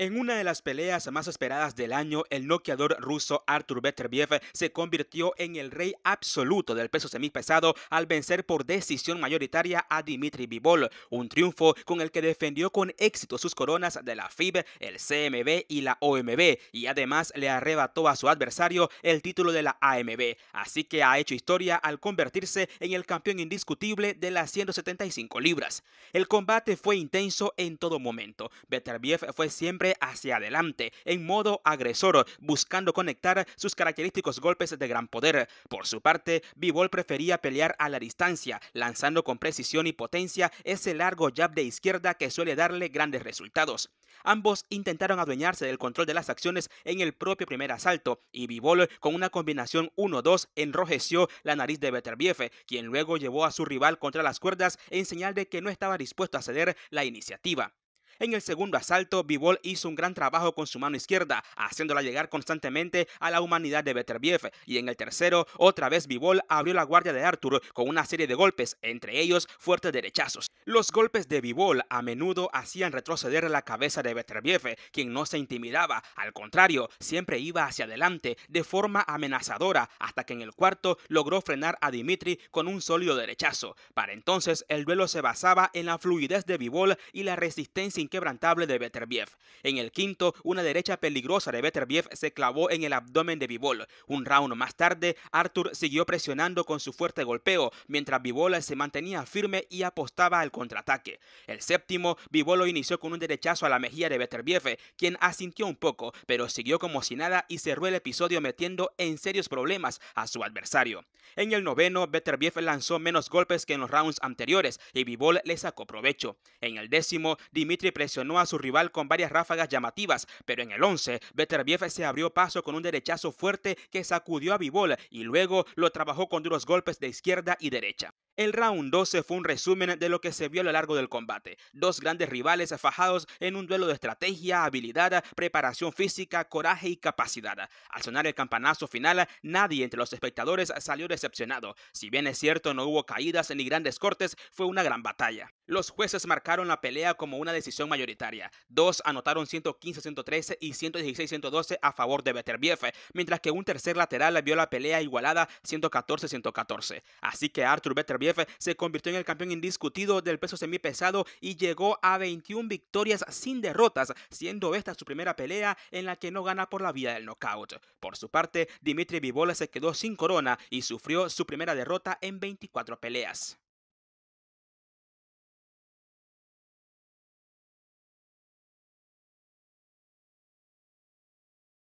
En una de las peleas más esperadas del año, el noqueador ruso Artur Beterbiev se convirtió en el rey absoluto del peso semipesado al vencer por decisión mayoritaria a Dmitry Bivol, un triunfo con el que defendió con éxito sus coronas de la FIB, el CMB y la OMB, y además le arrebató a su adversario el título de la AMB, así que ha hecho historia al convertirse en el campeón indiscutible de las 175 libras. El combate fue intenso en todo momento, Beterbiev fue siempre hacia adelante, en modo agresor, buscando conectar sus característicos golpes de gran poder. Por su parte, Bivol prefería pelear a la distancia, lanzando con precisión y potencia ese largo jab de izquierda que suele darle grandes resultados. Ambos intentaron adueñarse del control de las acciones en el propio primer asalto y Bivol con una combinación 1-2 enrojeció la nariz de Beterbiev, quien luego llevó a su rival contra las cuerdas en señal de que no estaba dispuesto a ceder la iniciativa. En el segundo asalto, Bivol hizo un gran trabajo con su mano izquierda, haciéndola llegar constantemente a la humanidad de Beterbiev. Y en el tercero, otra vez Bivol abrió la guardia de Arthur con una serie de golpes, entre ellos fuertes derechazos. Los golpes de Bivol a menudo hacían retroceder la cabeza de Beterbiev, quien no se intimidaba, al contrario, siempre iba hacia adelante de forma amenazadora hasta que en el cuarto logró frenar a Dimitri con un sólido derechazo. Para entonces, el duelo se basaba en la fluidez de Bivol y la resistencia inquebrantable de Betterbief. En el quinto, una derecha peligrosa de betterbief se clavó en el abdomen de Bibol. Un round más tarde, Arthur siguió presionando con su fuerte golpeo, mientras Bibol se mantenía firme y apostaba al contraataque. El séptimo, Bibol lo inició con un derechazo a la mejilla de Betterbief, quien asintió un poco, pero siguió como si nada y cerró el episodio metiendo en serios problemas a su adversario. En el noveno, Betterbief lanzó menos golpes que en los rounds anteriores y Bibol le sacó provecho. En el décimo, Dimitri presionó a su rival con varias ráfagas llamativas, pero en el 11, Beterbiev se abrió paso con un derechazo fuerte que sacudió a Bivol y luego lo trabajó con duros golpes de izquierda y derecha. El round 12 fue un resumen de lo que se vio a lo largo del combate. Dos grandes rivales afajados en un duelo de estrategia, habilidad, preparación física, coraje y capacidad. Al sonar el campanazo final, nadie entre los espectadores salió decepcionado. Si bien es cierto, no hubo caídas ni grandes cortes, fue una gran batalla. Los jueces marcaron la pelea como una decisión mayoritaria. Dos anotaron 115-113 y 116-112 a favor de Beterbiev, mientras que un tercer lateral vio la pelea igualada 114-114. Así que Arthur Beterbiev se convirtió en el campeón indiscutido del peso semipesado y llegó a 21 victorias sin derrotas, siendo esta su primera pelea en la que no gana por la vía del knockout. Por su parte, Dimitri Vivola se quedó sin corona y sufrió su primera derrota en 24 peleas.